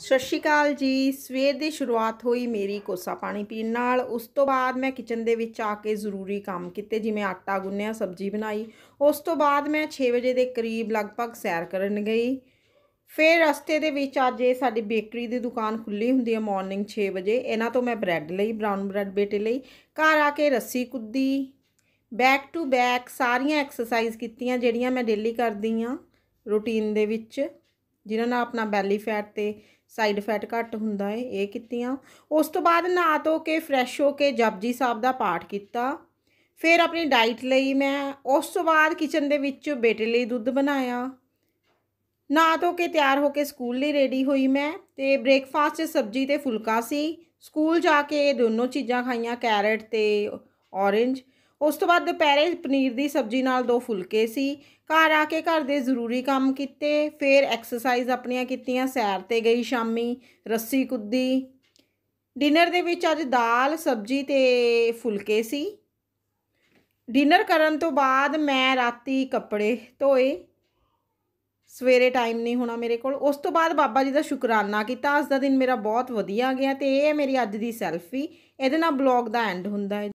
ਸਤਿ ਸ਼੍ਰੀ ਅਕਾਲ ਜੀ ਸਵੇਰ ਦੀ ਸ਼ੁਰੂਆਤ ਹੋਈ ਮੇਰੀ ਕੋਸਾ ਪਾਣੀ ਪੀਣ ਨਾਲ ਉਸ ਤੋਂ ਬਾਅਦ ਮੈਂ ਕਿਚਨ ਦੇ ਵਿੱਚ ਆ ਕੇ ਜ਼ਰੂਰੀ ਕੰਮ ਕੀਤੇ ਜਿਵੇਂ ਆਟਾ ਗੁੰਨਿਆ ਸਬਜ਼ੀ ਬਣਾਈ ਉਸ ਤੋਂ ਬਾਅਦ ਮੈਂ 6 ਵਜੇ ਦੇ ਕਰੀਬ ਲਗਭਗ ਸੈਰ ਕਰਨ ਗਈ ਫਿਰ ਰਸਤੇ ਦੇ ਵਿੱਚ ਅੱਜ ਇਹ ਸਾਡੀ ਬੇਕਰੀ ਦੀ ਦੁਕਾਨ ਖੁੱਲੀ ਹੁੰਦੀ ਹੈ ਮਾਰਨਿੰਗ 6 ਵਜੇ ਇਹਨਾਂ ਤੋਂ ਮੈਂ ਬ੍ਰੈਡ ਲਈ ਬ੍ਰਾਊਨ ਬ੍ਰੈਡ ਬੇਟੇ ਲਈ ਘਰ ਆ ਕੇ ਰੱਸੀ ਕੁੱਦੀ ਬੈਕ ਟੂ ਬੈਕ ਸਾਰੀਆਂ ਐਕਸਰਸਾਈਜ਼ ਕੀਤੀਆਂ ਜਿਹੜੀਆਂ ਮੈਂ ਡੇਲੀ ਕਰਦੀ ਆ ਰੂਟੀਨ ਦੇ ਵਿੱਚ ਜਿਨ੍ਹਾਂ ਨਾਲ ਆਪਣਾ ਬੈਲੀ ਫੈਟ ਤੇ ਸਾਈਡ ਫੈਟ ਘੱਟ ਹੁੰਦਾ ਏ ਇਹ ਕੀਤੀਆਂ ਉਸ ਤੋਂ ਬਾਅਦ ਨਹਾ ਧੋ ਕੇ ਫਰੈਸ਼ ਹੋ ਕੇ ਜਪਜੀ ਸਾਹਿਬ ਦਾ ਪਾਠ ਕੀਤਾ ਫਿਰ ਆਪਣੀ ਡਾਈਟ ਲਈ ਮੈਂ ਉਸ ਤੋਂ ਬਾਅਦ ਕਿਚਨ ਦੇ ਵਿੱਚ ਬੇਟੇ ਲਈ ਦੁੱਧ ਬਣਾਇਆ ਨਹਾ ਧੋ ਕੇ ਤਿਆਰ ਹੋ ਕੇ ਸਕੂਲ ਲਈ ਰੈਡੀ ਹੋਈ ਮੈਂ ਤੇ ਬ੍ਰੇਕਫਾਸਟ 'ਚ ਸਬਜ਼ੀ ਤੇ ਫੁਲਕਾ ਸੀ ਸਕੂਲ ਜਾ ਕੇ ਇਹ ਦੋਨੋਂ ਚੀਜ਼ਾਂ ਖਾਈਆਂ ਕੈਰਟ ਤੇ ਔਰੇਂਜ ਉਸ ਤੋਂ ਬਾਅਦ ਦੁਪਹਿਰੇ ਪਨੀਰ ਦੀ ਸਬਜ਼ੀ ਨਾਲ ਦੋ ਫੁਲਕੇ ਸੀ ਘਰ ਆ ਕੇ ਘਰ ਦੇ ਜ਼ਰੂਰੀ ਕੰਮ ਕੀਤੇ ਫਿਰ ਐਕਸਰਸਾਈਜ਼ ਆਪਣੀਆਂ ਕੀਤੀਆਂ ਸੈਰ ਤੇ ਗਈ ਸ਼ਾਮੀ ਰੱਸੀ ਕੁੱਦੀ ਡਿਨਰ ਦੇ ਵਿੱਚ ਅੱਜ ਦਾਲ ਸਬਜ਼ੀ ਤੇ ਫੁਲਕੇ ਸੀ ਡਿਨਰ ਕਰਨ ਤੋਂ ਬਾਅਦ ਮੈਂ ਰਾਤੀ ਕੱਪੜੇ ਧੋਏ ਸਵੇਰੇ ਟਾਈਮ ਨਹੀਂ ਹੋਣਾ ਮੇਰੇ ਕੋਲ ਉਸ ਤੋਂ ਬਾਅਦ ਬਾਬਾ ਜੀ ਦਾ ਸ਼ੁਕਰਾਨਾ ਕੀਤਾ ਅੱਜ ਦਾ ਦਿਨ ਮੇਰਾ ਬਹੁਤ ਵਧੀਆ ਗਿਆ ਤੇ ਇਹ ਹੈ ਮੇਰੀ ਅੱਜ ਦੀ ਸੈਲਫੀ ਇਹਦੇ ਨਾਲ ਬਲੌਗ ਦਾ ਐਂਡ ਹੁੰਦਾ ਹੈ